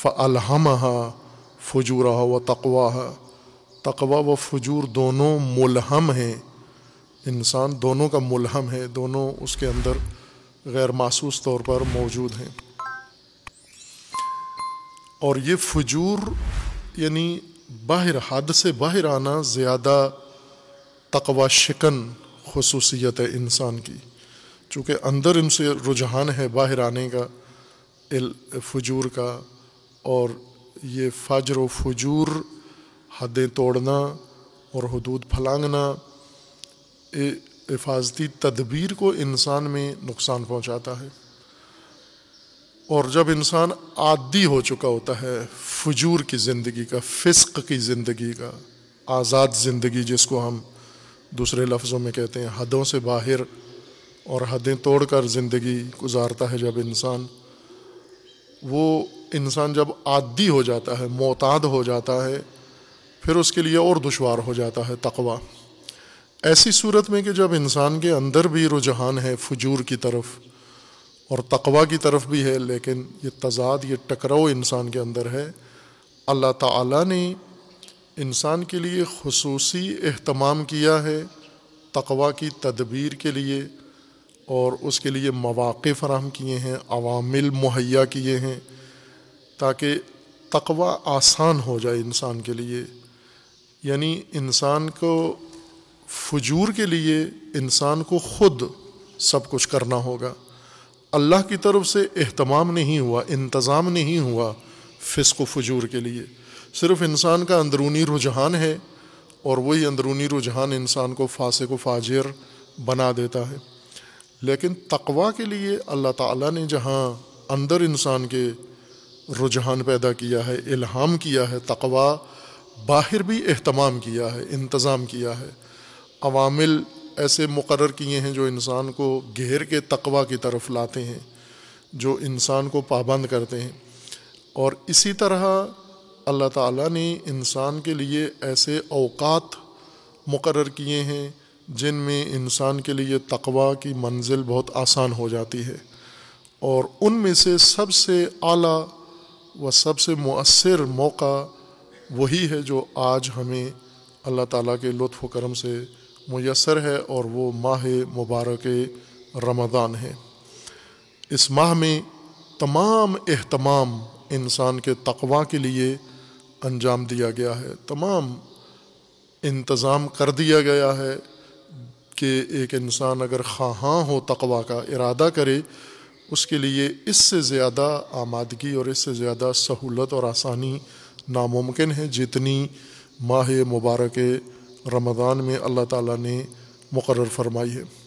फ़लहमहा फजूर व तकवा तकवा व फजूर दोनों मुलहम हैं इंसान दोनों का मुलहम है दोनों उसके अंदर गैर मासूस तौर पर मौजूद हैं और ये फजूर यानी बाहर हद से बाहर आना ज़्यादा तकवा शिकन खसूसियत है इंसान की चूँकि अंदर इनसे रुझान है बाहर आने का फजूर का और ये फजर व फजूर हदें तोड़ना और हदूद फलांगना हिफाजती तदबीर को इंसान में नुकसान पहुँचाता है और जब इंसान आदि हो चुका होता है फजूर की ज़िंदगी का फ़िस्क की ज़िंदगी का आज़ाद ज़िंदगी जिसको हम दूसरे लफ्ज़ों में कहते हैं हदों से बाहर और हदें तोड़कर ज़िंदगी गुजारता है जब इंसान वो इंसान जब आदि हो जाता है मोताद हो जाता है फिर उसके लिए और दुशवार हो जाता है तकवा ऐसी सूरत में कि जब इंसान के अंदर भी रुझान है फजूर की तरफ और तकवा की तरफ भी है लेकिन ये तजाद ये टकराव इंसान के अंदर है अल्लाह ताला ने इंसान के लिए खसूसी एहतमाम किया है तकवा की तदबीर के लिए और उसके लिए मौाक़े फ़राहम किए हैं अवामिल मुहैया किए हैं ताकि तकवा आसान हो जाए इंसान के लिए यानी इंसान को फजूर के लिए इंसान को ख़ुद सब कुछ करना होगा अल्लाह की तरफ से अहतमाम नहीं हुआ इंतज़ाम नहीं हुआ फ़िस्क फजूर के लिए सिर्फ इंसान का अंदरूनी रुझान है और वही अंदरूनी रुझान इंसान को फासे को फाजिर बना देता है लेकिन तकवा के लिए अल्लाह ताला ने जहाँ अंदर इंसान के रुझान पैदा किया है इल्हाम किया है तकवा बाहर भी अहतमाम किया है इंतज़ाम किया है अवामिल ऐसे मुकर किए हैं जो इंसान को घेर के तकवा की तरफ लाते हैं जो इंसान को पाबंद करते हैं और इसी तरह अल्लाह ताला ने इंसान के लिए ऐसे अवकात मुकर किए हैं जिन में इंसान के लिए तकवा की मंजिल बहुत आसान हो जाती है और उन में से सबसे आला व सबसे मؤثर मौका वही है जो आज हमें अल्लाह ताला के लुत्फ़ करम से मैसर है और वो माह मुबारक रमदान है इस माह में तमाम अहतमाम इंसान के तकवा के लिए अंजाम दिया गया है तमाम इंतज़ाम कर दिया गया है कि एक इंसान अगर ख़ाँ हो तकवा का इरादा करे उसके लिए इससे ज़्यादा आमादगी और इससे ज़्यादा सहूलत और आसानी नामुमकिन है जितनी माह मुबारक रमज़ान में अल्लाह ताला ने मुकर फरमाई है